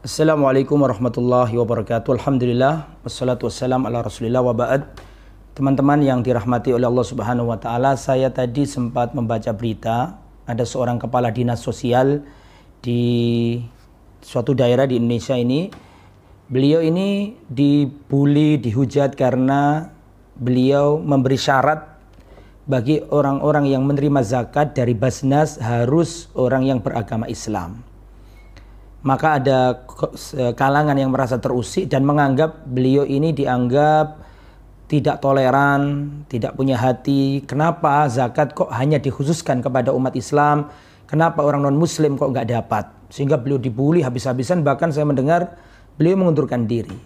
Assalamualaikum warahmatullahi wabarakatuh. Alhamdulillah wassalatu wassalam ala Rasulillah wa ba'd. Teman-teman yang dirahmati oleh Allah Subhanahu wa taala, saya tadi sempat membaca berita ada seorang kepala dinas sosial di suatu daerah di Indonesia ini. Beliau ini dibully, dihujat karena beliau memberi syarat bagi orang-orang yang menerima zakat dari Basnas harus orang yang beragama Islam maka ada eh, kalangan yang merasa terusik dan menganggap beliau ini dianggap tidak toleran, tidak punya hati. Kenapa zakat kok hanya dikhususkan kepada umat Islam? Kenapa orang non-Muslim kok nggak dapat? Sehingga beliau dibully habis-habisan. Bahkan saya mendengar beliau mengundurkan diri.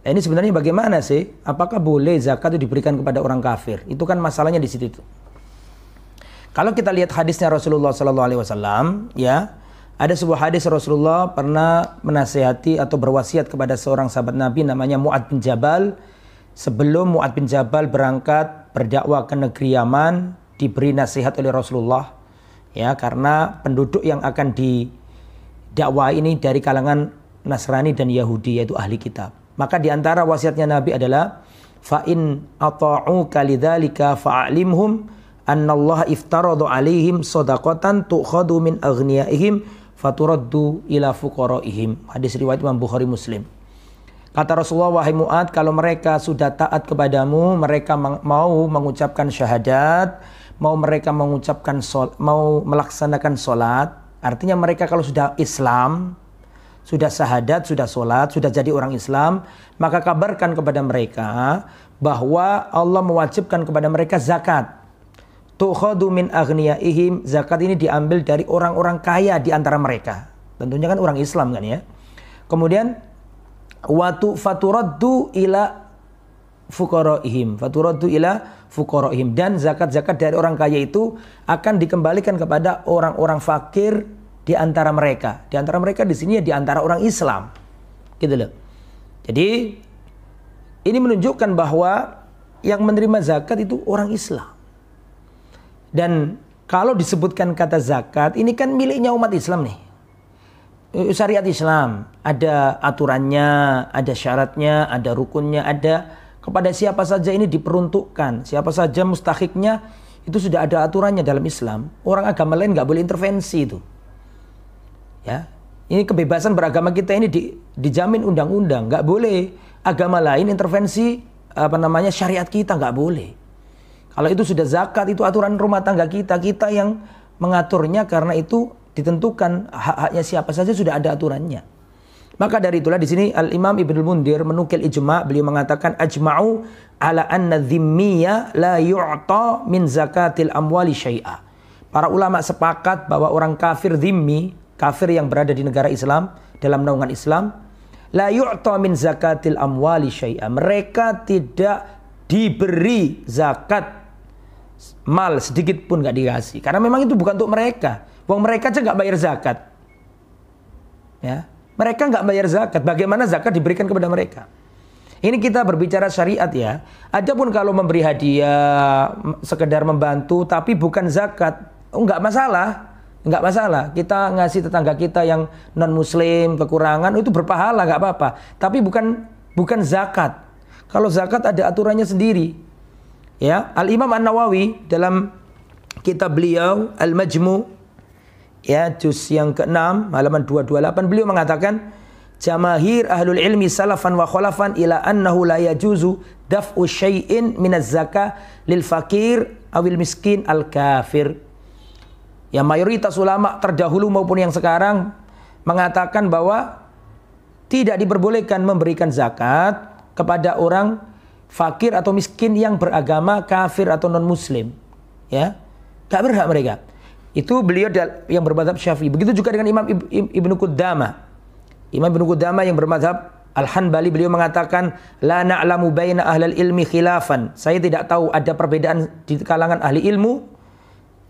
Nah, ini sebenarnya bagaimana sih? Apakah boleh zakat itu diberikan kepada orang kafir? Itu kan masalahnya di situ. Kalau kita lihat hadisnya Rasulullah SAW, ya ada sebuah hadis Rasulullah pernah menasehati atau berwasiat kepada seorang sahabat Nabi namanya Mu'ad bin Jabal. Sebelum Mu'ad bin Jabal berangkat berdakwah ke negeri Yaman, diberi nasihat oleh Rasulullah. Ya, karena penduduk yang akan dakwah ini dari kalangan Nasrani dan Yahudi yaitu ahli kitab. Maka di antara wasiatnya Nabi adalah fa in ata'uka lidzalika fa'alimhum annallaha iftaradu alaihim sadaqatan tu'khadu min aghniyaihim faturaddu ila fuqaraihim. Hadis riwayat Imam Bukhari Muslim. Kata Rasulullah, wahai Mu'ad, kalau mereka sudah taat kepadamu, mereka mau mengucapkan syahadat, mau mereka mengucapkan sol, mau melaksanakan solat. Artinya mereka kalau sudah Islam, sudah syahadat, sudah solat, sudah jadi orang Islam, maka kabarkan kepada mereka bahwa Allah mewajibkan kepada mereka zakat tuhadu min aghniyaihim zakat ini diambil dari orang-orang kaya di antara mereka tentunya kan orang Islam kan ya kemudian watu faturaddu ila fuqaraihim faturaddu ila fuqaraihim dan zakat-zakat dari orang kaya itu akan dikembalikan kepada orang-orang fakir di antara mereka di antara mereka di sini ya di antara orang Islam gitu loh jadi ini menunjukkan bahwa yang menerima zakat itu orang Islam dan kalau disebutkan kata zakat, ini kan miliknya umat Islam nih. Eh, syariat Islam ada aturannya, ada syaratnya, ada rukunnya, ada kepada siapa saja ini diperuntukkan, siapa saja mustahiknya itu sudah ada aturannya dalam Islam. Orang agama lain nggak boleh intervensi itu. Ya, ini kebebasan beragama kita ini di, dijamin undang-undang, nggak boleh agama lain intervensi apa namanya syariat kita nggak boleh. Kalau itu sudah zakat, itu aturan rumah tangga kita, kita yang mengaturnya karena itu ditentukan hak-haknya siapa saja sudah ada aturannya. Maka dari itulah di sini Al Imam Ibnu Mundir menukil ijma, beliau mengatakan ajma'u ala anna dhimmiya la yu'ta min zakatil amwali syai'a. Para ulama sepakat bahwa orang kafir dhimmi, kafir yang berada di negara Islam, dalam naungan Islam, la yu'ta min zakatil amwali syai'a. Mereka tidak diberi zakat mal sedikit pun nggak dikasih. Karena memang itu bukan untuk mereka. uang mereka aja nggak bayar zakat. Ya, mereka nggak bayar zakat. Bagaimana zakat diberikan kepada mereka? Ini kita berbicara syariat ya. Adapun kalau memberi hadiah, sekedar membantu, tapi bukan zakat, oh, masalah. Nggak masalah. Kita ngasih tetangga kita yang non Muslim kekurangan itu berpahala nggak apa-apa. Tapi bukan bukan zakat. Kalau zakat ada aturannya sendiri. Ya, Al Imam An Nawawi dalam kitab beliau Al Majmu ya juz yang ke-6 halaman 228 beliau mengatakan jamahir ahlul ilmi salafan wa khalafan ila annahu la yajuzu daf'u syai'in min zakah lil fakir awil miskin al kafir ya mayoritas ulama terdahulu maupun yang sekarang mengatakan bahwa tidak diperbolehkan memberikan zakat kepada orang fakir atau miskin yang beragama kafir atau non muslim ya gak berhak mereka itu beliau yang bermadhab syafi'i begitu juga dengan imam ibnu Qudama imam ibnu Qudama yang bermadhab Al-Hanbali beliau mengatakan la na'lamu baina ahlal ilmi khilafan. Saya tidak tahu ada perbedaan di kalangan ahli ilmu.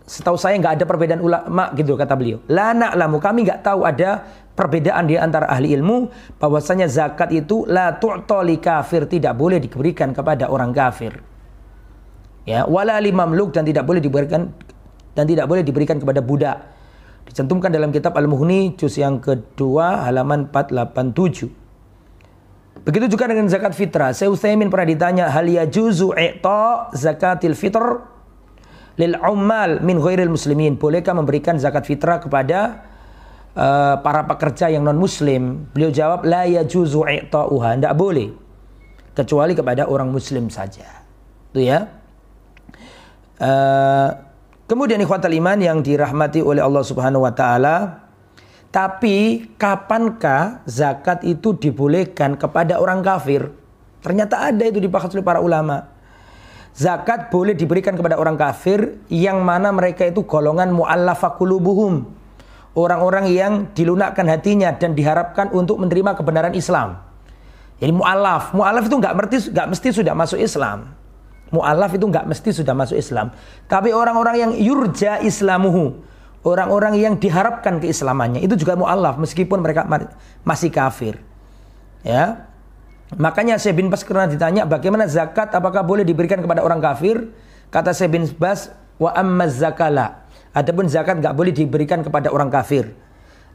Setahu saya nggak ada perbedaan ulama gitu kata beliau. La na'lamu kami nggak tahu ada perbedaan di antara ahli ilmu bahwasanya zakat itu la tu'tali kafir tidak boleh diberikan kepada orang kafir. Ya, wala li mamluk dan tidak boleh diberikan dan tidak boleh diberikan kepada budak. Dicantumkan dalam kitab al muhni juz yang kedua halaman 487. Begitu juga dengan zakat fitrah. Saya Utsaimin pernah ditanya hal juzu i'ta zakatil fitr lil ummal min ghairil muslimin. Bolehkah memberikan zakat fitrah kepada Eh, para pekerja yang non muslim beliau jawab la yajuzu i'ta'uha tidak boleh kecuali kepada orang muslim saja itu ya uh, kemudian ikhwat iman yang dirahmati oleh Allah Subhanahu wa taala tapi kapankah zakat itu dibolehkan kepada orang kafir? Ternyata ada itu dibahas oleh para ulama. Zakat boleh diberikan kepada orang kafir yang mana mereka itu golongan mu'allafa qulubuhum orang-orang yang dilunakkan hatinya dan diharapkan untuk menerima kebenaran Islam. Jadi mu'alaf, mu'alaf itu nggak mesti nggak mesti sudah masuk Islam. Mu'alaf itu nggak mesti sudah masuk Islam. Tapi orang-orang yang yurja islamuhu, orang-orang yang diharapkan keislamannya itu juga mu'alaf meskipun mereka masih kafir. Ya. Makanya saya bin Bas karena ditanya bagaimana zakat apakah boleh diberikan kepada orang kafir? Kata saya bin Bas, wa amma zakala Adapun zakat nggak boleh diberikan kepada orang kafir.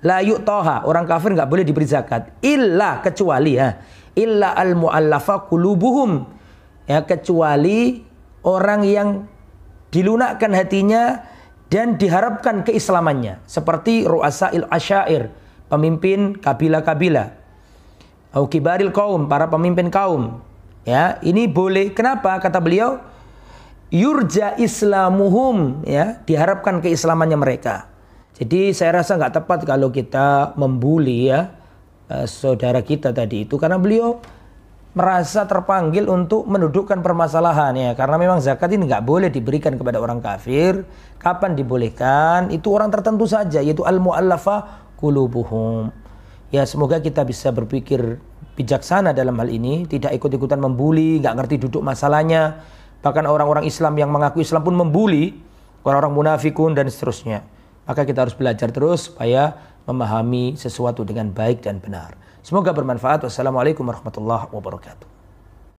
La toha orang kafir nggak boleh diberi zakat. Illa kecuali ya, illa al muallafa kulubuhum ya kecuali orang yang dilunakkan hatinya dan diharapkan keislamannya seperti ruasail asyair pemimpin kabila-kabila au kibaril kaum para pemimpin kaum ya ini boleh kenapa kata beliau yurja islamuhum ya diharapkan keislamannya mereka. Jadi saya rasa nggak tepat kalau kita membuli ya eh, saudara kita tadi itu karena beliau merasa terpanggil untuk mendudukkan permasalahan ya karena memang zakat ini nggak boleh diberikan kepada orang kafir kapan dibolehkan itu orang tertentu saja yaitu al muallafa kulubuhum ya semoga kita bisa berpikir bijaksana dalam hal ini tidak ikut-ikutan membuli nggak ngerti duduk masalahnya Bahkan orang-orang Islam yang mengaku Islam pun membuli orang-orang munafikun dan seterusnya. Maka kita harus belajar terus supaya memahami sesuatu dengan baik dan benar. Semoga bermanfaat. Wassalamualaikum warahmatullahi wabarakatuh.